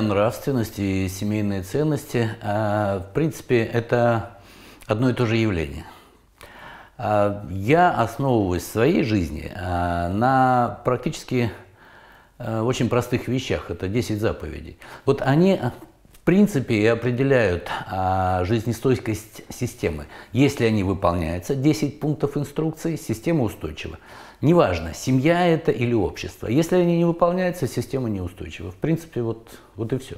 меня нравственность и семейные ценности, а, в принципе, это одно и то же явление. А, я основываюсь в своей жизни а, на практически очень простых вещах. Это 10 заповедей. Вот они принципе и определяют а, жизнестойкость системы. Если они выполняются, 10 пунктов инструкции, система устойчива. Неважно, семья это или общество. Если они не выполняются, система неустойчива. В принципе, вот, вот и все.